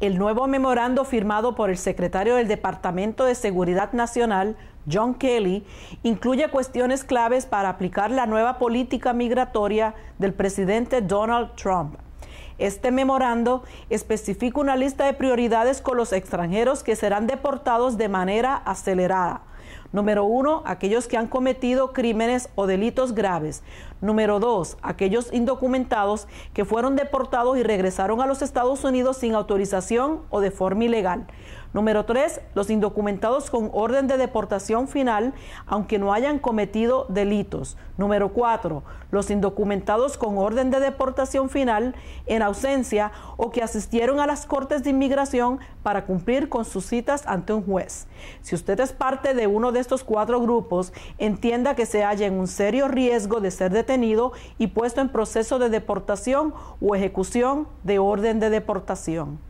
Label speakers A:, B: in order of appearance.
A: El nuevo memorando firmado por el secretario del Departamento de Seguridad Nacional, John Kelly, incluye cuestiones claves para aplicar la nueva política migratoria del presidente Donald Trump. Este memorando especifica una lista de prioridades con los extranjeros que serán deportados de manera acelerada. Número uno, aquellos que han cometido crímenes o delitos graves. Número dos, aquellos indocumentados que fueron deportados y regresaron a los Estados Unidos sin autorización o de forma ilegal. Número tres, los indocumentados con orden de deportación final, aunque no hayan cometido delitos. Número cuatro, los indocumentados con orden de deportación final en ausencia o que asistieron a las cortes de inmigración para cumplir con sus citas ante un juez. Si usted es parte de uno de estos cuatro grupos entienda que se halla en un serio riesgo de ser detenido y puesto en proceso de deportación o ejecución de orden de deportación.